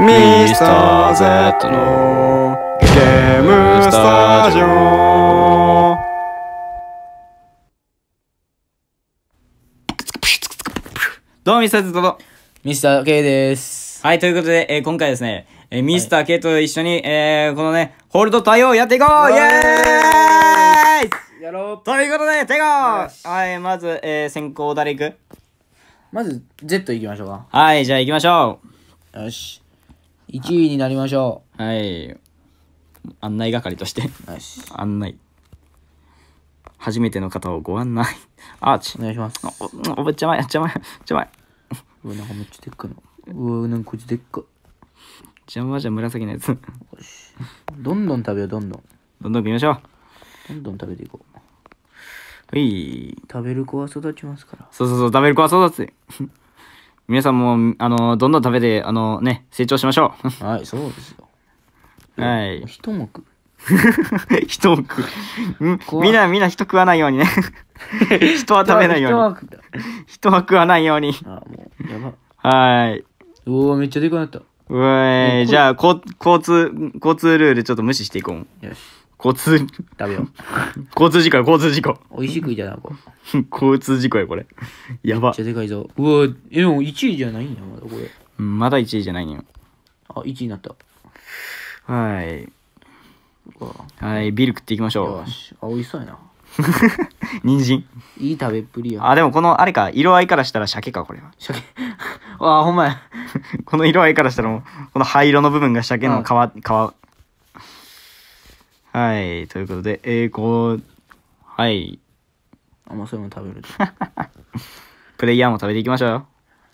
ミスター Z のゲームスタジオどうもミスター Z とミスター K です。はいということで、えー今回ですね、えーミスター K と一緒に、えーこのねホールド対応をやっていこうイエーイやろう。ということで、てこはい、まず、えー先行誰行くまず、Z 行きましょうか。はい、じゃあ行きましょう。よし。1位になりましょうはい。案内係として。よし。案内。初めての方をご案内。アーチお。願いします。お、お、おゃ魔や、邪魔や、邪魔や。うわ、なんかめっちゃでっかいの。うわ、なんかこいつでっか邪魔じゃ紫のやつ。どんどん食べよう、どんどん。どんどん見ましょう。どんどん食べていこう。ほい。食べる子は育ちますから。そうそうそう、食べる子は育つ。皆さんも、あの、どんどん食べて、あのね、成長しましょう。はい、そうですよ。はい。一目。一目。みんな、みんな人食わないようにね。人は食べないように。人は食わないように。あ、もう、やば。はい。おおめっちゃでかくなった。うえじゃあ、交通、交通ルールちょっと無視していこう。よし。交通、食べよう。交通事故交通事故。おいしくいたな、こ 交通事故や、これ。やば。めっちゃでかいぞ。うわ、でも1位じゃないんだ、まだこれ。まだ1位じゃないんよ。あ、1位になった。はい。はい、ビール食っていきましょう。よし、あ、おいしそうやな。人参いい食べっぷりやあでもこのあれか色合いからしたら鮭かこれは鮭 あほんまやこの色合いからしたらこの灰色の部分が鮭の皮皮はい。ということで、えー、こう、はい。甘そういうの食べる。プレイヤーも食べていきましょうよ。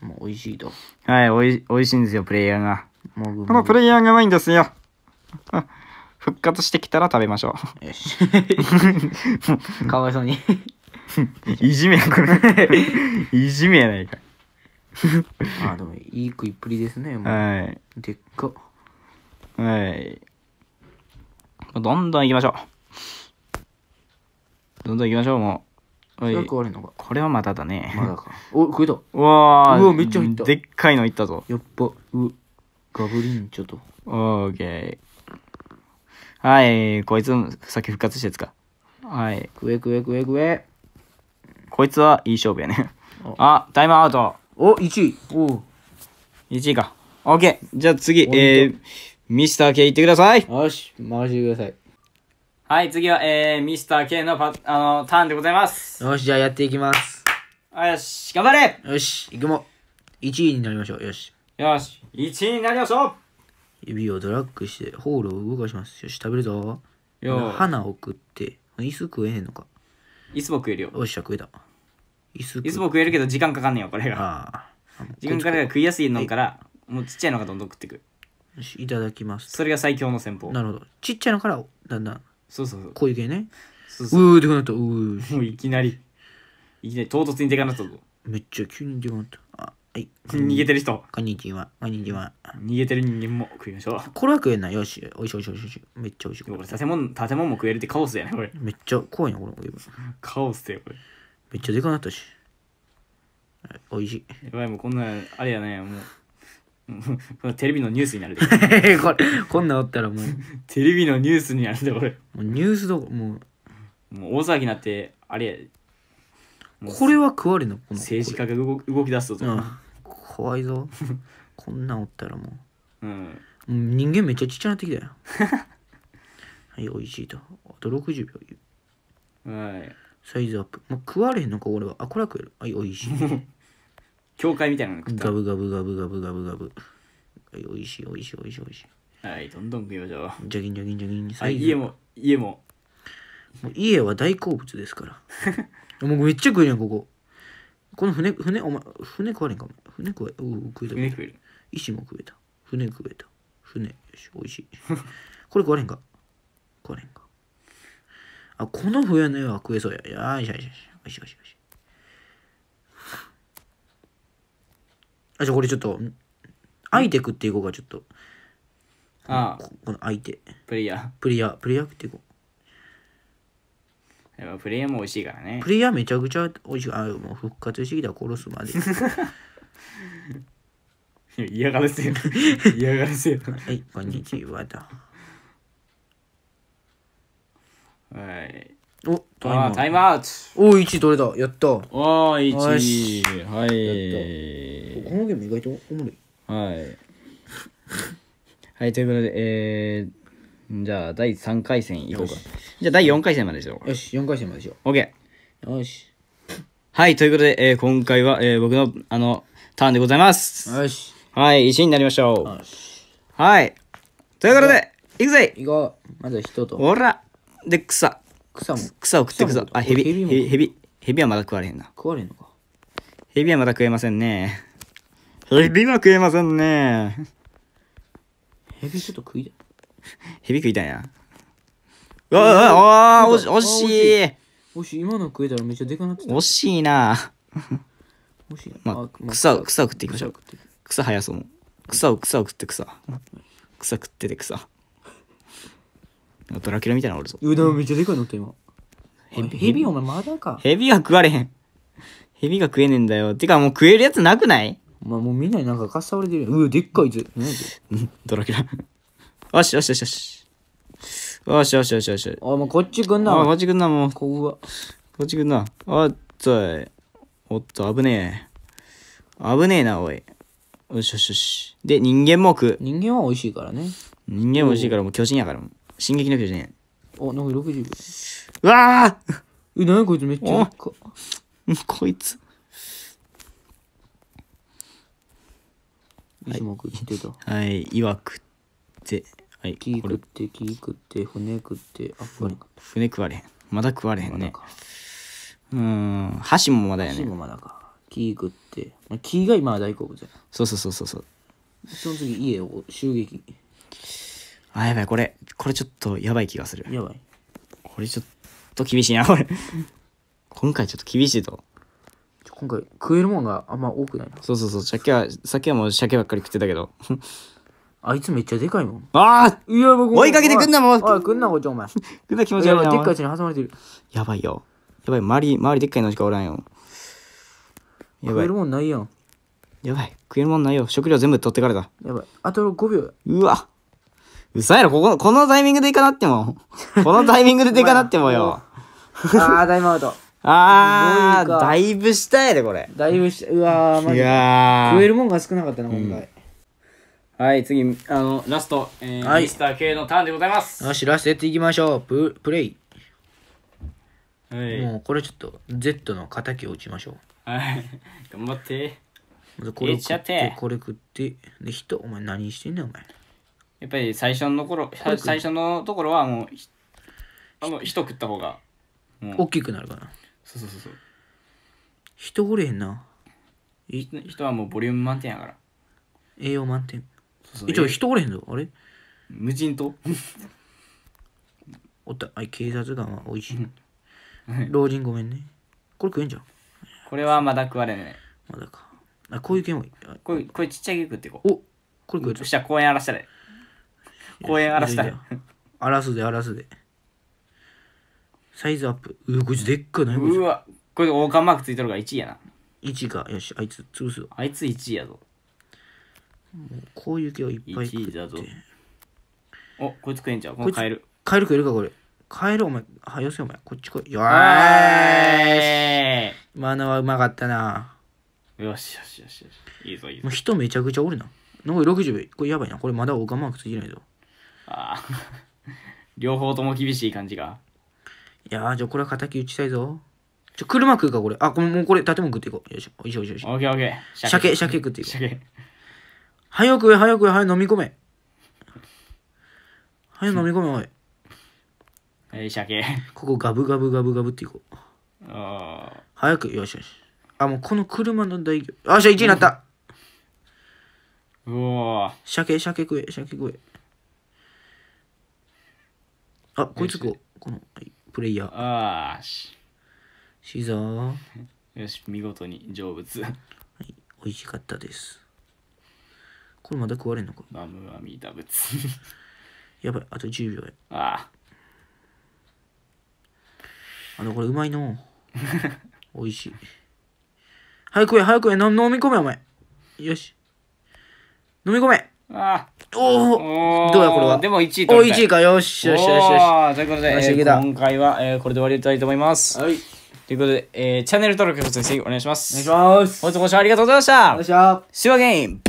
もう美味しいと。はい、おい、美味しいんですよ、プレイヤーが。もぐもぐこのプレイヤーがうまいんですよ。復活してきたら食べましょう。よし。かわいそうに。いじめや、これ。いじめやないか。あ、でも、いい食いっぷりですね、もう。はい。でっか。はい。どんどん行きましょう。どんどん行きましょう、もう。おい。いのか。これはまただね。まだか。お、食えた。うわー。うわ、めっちゃ入った。でっかいのいったぞ。やっぱ、う、ガブリンちチョと。オーケー。はい、こいつ、さっき復活したやつか。はい。食え食え食え食え。こいつはいい勝負やね。あ、タイムアウト。お、1位。お1位か。オーケー。じゃあ次、えー、ミスター K 行ってください。よし、任せてください。はい、次は、えー、ミスター K のパ、あの、ターンでございます。よし、じゃあやっていきます。よし、頑張れよし、行くも。1位になりましょう。よし。よし、1位になりましょう指をドラッグして、ホールを動かします。よし、食べるぞ。よ花を食って、椅子食えへんのか。椅子も食えるよ。よっしゃ、食えた。椅子椅子も食えるけど時間かかんねえよ、これが。ああ。時間かかるから食いやすいのから、もうちっちゃいのがどんどん食ってく。いただきますそれが最強の戦法なるほどちっちゃいのからだんだんそうそうそうこういう系ねそうそううーってこなったうーもういきなりいきなり唐突にでかなったぞめっちゃ急にでかなったあはい 逃げてる人こんにちはこんにちは逃げてる人間も食いましょうこれは食えんなよしおいしいおいしいおいしょ。めっちゃおいしいこれ建物建物も食えるってカオスやねこれめっちゃ怖いなこれカオスだよこれめっちゃでかなったしおいしいやばいもうこんなんあれやねもう テレビのニュースになるで これこんなおったらもう テレビのニュースになるで俺もうニュースどこももう大騒ぎになってあれこれは食われんのこの政治家が動動き出すぞ、うん、怖いぞこんなおったらもう、うん、う人間めっちゃちっちゃなってきたよはい美味しいとあと60秒はいサイズアップ、まあ、食われへんのか俺はあこれは食えるはい美味しい教会みたいなの食ったガブガブガブガブガブガブおいしいおいしいおいしいおいしいはいどんどん食いましょうジャギンジャギンジャギンはい家も家ももう家は大好物ですから もうめっちゃ食えるやんこここの船船お前船食われんかも船食えう食えた船食える石も食えた船食えた船よしおいしい これ食われんか食われんかあこの船は食えそうやよしよしよしよしよしよしあ、じゃあこれちょっと、アイテクっていこうか、ちょっと。ああ、ここの相手。プレイヤー。プレイヤー、プレイヤー食っていこう。やっぱプレイヤーも美味しいからね。プレイヤーめちゃくちゃ美味しい。あ、もう復活してきた、殺すまで。嫌がらせ 嫌がらせはい、こんにちはだ。はい。あタイムアウトおお1取れたやったおあ、1はいこのゲーム意外とおもろいはいはいということでえー、じゃあ第3回戦いこうかじゃあ第4回戦までしようよし4回戦までしよう OK よしはいということで、えー、今回は、えー、僕のあのターンでございますよしはい1位になりましょうはいということでいくぜいこうまず一とほらで草草も草を食って草草あヘビヘビヘビヘビはまだ食われへんな食われへんのかヘビはまだ食えませんねヘビは食えませんねヘビちょっと食いたいヘビ食いたいなうわあおし惜しい惜しい今の食えたらめっちゃでかなってた惜しいな惜しいまあ、草草を食っていきましょう草生やそう草を草を食って草草食ってて草ドラキュラみたいなのおるぞ。うだめっちゃでかいのって今。ヘビ、ヘビお前まだか。ヘビは食われへん。ヘビが食えねえんだよ。てかもう食えるやつなくないお前もうみんなになんかかっさわれてるやん。うわ、でっかいぜ。なんで ドラキュラ。よしよしよしよし。よしよしよしよし。お前もうこっち来んな。おい、こっち来んな、もう。こここっち来んな。おっとい。おっと、危ねえ。危ねえな、おい。よしよしよし。で、人間も食う。人間は美味しいからね。人間も美味しいから、もう巨人やからもう。進撃の巨人。お、なんか60秒。うわあえ、なにこいつめっちゃっ。こいつ。いつも食ってた。はい、いわくって。はい、木食って、木食って、骨食って、あ、食われへ船食われへん。まだ食われへんね。うん、箸もまだやね。箸もまだか。木食って。まあ、木が今は大好物や。そうそうそうそう。その次、家を襲撃。あ、やばい、これ、これちょっとやばい気がする。やばい。これちょっと厳しいな、これ。今回ちょっと厳しいと。今回食えるもんがあんま多くないな。そうそうそう、鮭は、鮭はもう鮭ばっかり食ってたけど。あいつめっちゃでかいもん。ああいや、僕追いかけてくんなもんおい、くんなこっち、お前。くんな気持ち悪いでっかいやに挟まれてる。やばいよ。やばい、周り、周りでっかいのしかおらんよ。やばい。食えるもんないやん。やばい、食えるもんないよ。食料全部取ってからだ。やばい。あと5秒。うわ。嘘やろ、ここ、このタイミングで行かなっても。このタイミングで行かなってもよ。ああ、タイムアウト。ああ、だいぶ下やで、これ。だいぶ下、うわー、マジで。食えるもんが少なかったな、今回。はい、次、あの、ラスト、えミスター K のターンでございます。よし、ラストやっていきましょう。ププレイ。はい、もう、これちょっと、Z の敵を打ちましょう。はい、頑張って。これ食って、これ食って。で、人、お前何してんねん、お前。やっぱり最初の頃最初のところはもうあの一食った方が大きくなるかなそうそうそうそう人おれへんな人はもうボリューム満点やから栄養満点一応人おれへんぞあれ無人島 おったあ警察官はおいしい老人ごめんねこれ食えんじゃんこれはまだ食われねまだかあこういうゲもム。こういうこういうちっちゃいム食っていこうおこれ食えうそしたら公園荒らしたら 公園荒らしたいいい荒らすで荒らすでサイズアップうわこいつでっかないうわこれ王冠マークついてるから1位やな1かよしあいつ潰すぞあいつ1位やぞもうこういう系をいっぱい食って1位ぞおこいつ食えんちゃうこのカるルカエル食えるかこれ帰エルお前はよせお前こっち来いよーし今のはうまかったなよしよしよしよしいいぞいいぞもう人めちゃくちゃおるな残り60秒これやばいなこれまだ王冠マークついてないぞああ 両方とも厳しい感じがいやー、じゃあこれは敵打ちたいぞ。ちょ、車食うか、これ。あ、これもうこれ、建物食っていこう。よいしょ、よいしょ、よいしょ。オッケーオッケー。鮭、鮭食っていこう。鮭。早く食え、早く食え、早く飲み込め。早く飲み込め、おい。えャ鮭。ここガブガブガブガブっていこう。ああ。早く、よしよし。あ、もうこの車の大行。あ、じゃあ1位になった。うわシ鮭、鮭食え、鮭食え。あ、こいつこ、この、はい、プレイヤー。あーし。シーザー。よし、見事に成仏。はい、美味しかったです。これまだ食われんのかナムアミダブやばい、あと10秒や。ああ。あの、これうまいの。美味しい。早くや、早く飲み込め、お前。よし。飲み込め。あおおどうやこれはでも1位お1位かよしよしよしよしということで、えー、今回は、えー、これで終わりたいと思いますはいということで、えー、チャンネル登録ごぜひお願いしますお願いします本日ご視聴ありがとうございましたお願いしますシワゲイン